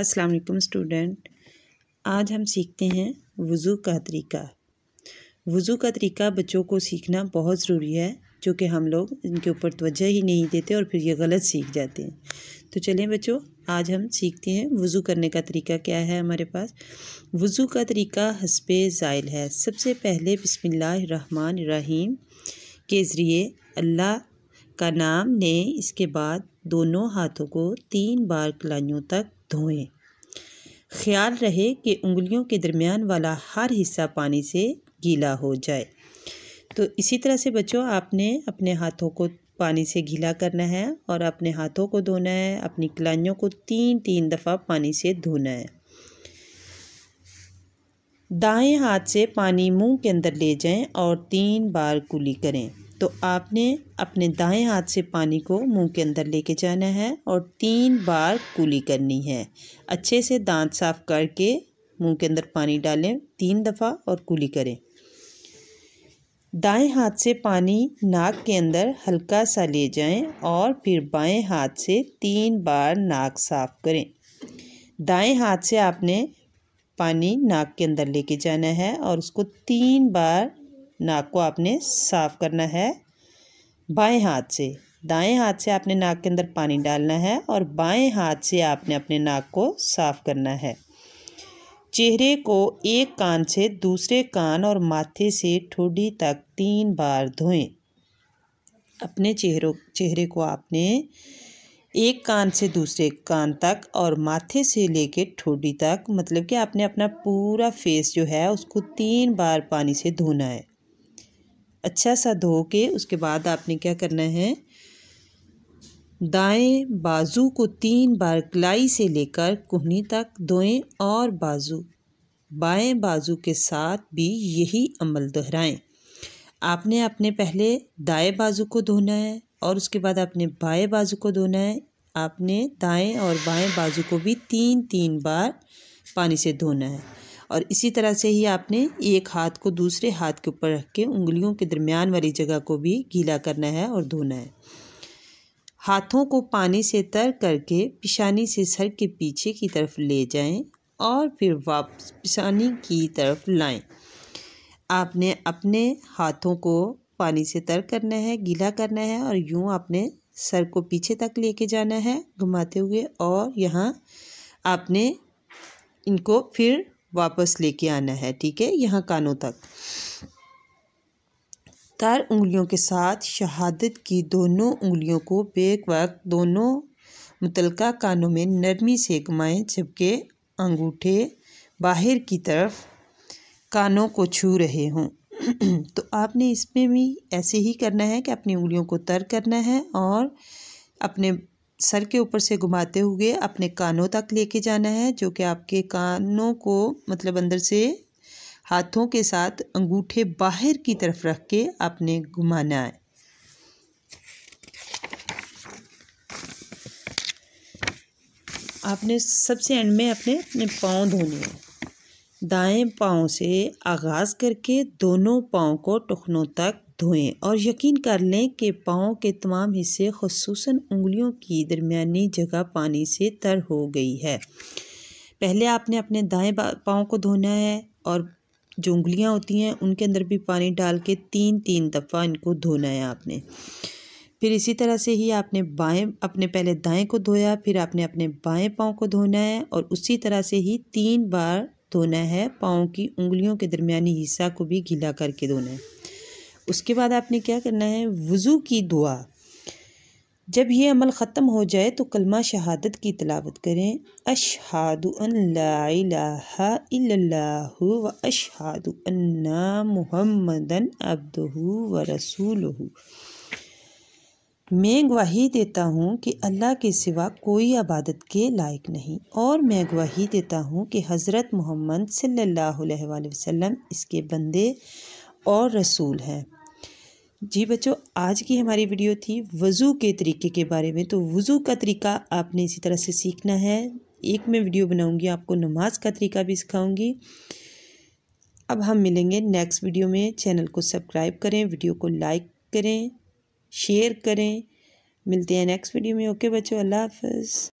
अस्सलाम वालेकुम स्टूडेंट आज हम सीखते हैं वज़ू का तरीका वज़ू का तरीका बच्चों को सीखना बहुत ज़रूरी है जो कि हम लोग इनके ऊपर तवज्जो ही नहीं देते और फिर ये गलत सीख जाते हैं तो चलें बच्चों आज हम सीखते हैं वज़ू करने का तरीका क्या है हमारे पास वज़ू का तरीका हसब ज़ाइल है सबसे पहले बसमिल्ल रहीम के ज़रिए अल्लाह का नाम लें इसके बाद दोनों हाथों को तीन बार कलाइयों तक धोएं ख्याल रहे कि उंगलियों के दरमियान वाला हर हिस्सा पानी से गीला हो जाए तो इसी तरह से बच्चों आपने अपने हाथों को पानी से गीला करना है और अपने हाथों को धोना है अपनी कलाइयों को तीन तीन दफ़ा पानी से धोना है दाएं हाथ से पानी मुंह के अंदर ले जाएं और तीन बार कुली करें तो आपने अपने दाएं हाथ से पानी को मुंह के अंदर लेके जाना है और तीन बार कूली करनी है अच्छे से दांत साफ करके मुंह के अंदर पानी डालें तीन दफ़ा और कूली करें दाएं हाथ से पानी नाक के अंदर हल्का सा ले जाएं और फिर बाएं हाथ से तीन बार नाक साफ करें दाएं हाथ से आपने पानी नाक के अंदर लेके जाना है और उसको तीन बार नाक को आपने साफ करना है बाएं हाथ से दाएं हाथ से आपने नाक के अंदर पानी डालना है और बाएं हाथ से आपने अपने नाक को साफ करना है चेहरे को एक कान से दूसरे कान और माथे से ठोडी तक तीन बार धोएं अपने चेहरों चेहरे को आपने एक कान से दूसरे कान तक और माथे से लेके ठोडी तक मतलब कि आपने अपना पूरा फेस जो है उसको तीन बार पानी से धोना है अच्छा सा धो के उसके बाद आपने क्या करना है दाएं बाजू को तीन बार कलाई से लेकर कुहनी तक धोएं और बाजू बाएं बाजू के साथ भी यही अमल दोहराएं आपने अपने पहले दाएं बाजू को धोना है और उसके बाद अपने बाएं बाजू को धोना है आपने दाएं और बाएं बाजू को भी तीन तीन बार पानी से धोना है और इसी तरह से ही आपने एक हाथ को दूसरे हाथ के ऊपर रख के उंगलियों के दरमियान वाली जगह को भी गीला करना है और धोना है हाथों को पानी से तर करके पिशानी से सर के पीछे की तरफ ले जाएं और फिर वापस पिशानी की तरफ लाएं। आपने अपने हाथों को पानी से तर करना है गीला करना है और यूँ आपने सर को पीछे तक लेके जाना है घुमाते हुए और यहाँ आपने इनको फिर वापस लेके आना है ठीक है यहाँ कानों तक तार उंगलियों के साथ शहादत की दोनों उंगलियों को बेक वक्त दोनों मुतलका कानों में नरमी से घुमाएं जबकि अंगूठे बाहर की तरफ कानों को छू रहे हों तो आपने इसमें भी ऐसे ही करना है कि अपनी उंगलियों को तर करना है और अपने सर के ऊपर से घुमाते हुए अपने कानों तक लेके जाना है जो कि आपके कानों को मतलब अंदर से हाथों के साथ अंगूठे बाहर की तरफ रख के आपने घुमाना है आपने सबसे एंड में अपने अपने पाँव धोने हैं दाएं पाँव से आगाज़ करके दोनों पाँव को टखनों तक धोएं और यकीन कर लें कि पाँव के तमाम हिस्से खसूस उंगलियों की दरमियानी जगह पानी से तर हो गई है पहले आपने अपने दाएं पाओ को धोना है और जो उंगलियाँ होती हैं उनके अंदर भी पानी डाल के तीन तीन दफ़ा इनको धोना है आपने फिर इसी तरह से ही आपने बाएं अपने पहले दाएं को धोया फिर आपने अपने बाएं पाँव को धोना है और उसी तरह से ही तीन बार धोना है पाँव की उंगलियों के दरमिया हिस्सा को भी गीला करके धोना है उसके बाद आपने क्या करना है वज़ू की दुआ जब ये अमल ख़त्म हो जाए तो कलमा शहादत की तलावत करें अशहादु व अशहादु अन्ना मुहम्मदन अब्दहू व रसूल मैं गवाही देता हूँ कि अल्लाह के सिवा कोई इबादत के लायक नहीं और मैं गवाही देता हूँ कि हज़रत मोहम्मद सल्लल्लाहु अलैहि वसल्लम इसके बंदे और रसूल हैं जी बच्चों आज की हमारी वीडियो थी वज़ू के तरीके के बारे में तो वज़ू का तरीका आपने इसी तरह से सीखना है एक मैं वीडियो बनाऊंगी आपको नमाज का तरीका भी सिखाऊंगी अब हम मिलेंगे नेक्स्ट वीडियो में चैनल को सब्सक्राइब करें वीडियो को लाइक करें शेयर करें मिलते हैं नेक्स्ट वीडियो में ओके बच्चों अल्लाह हाफ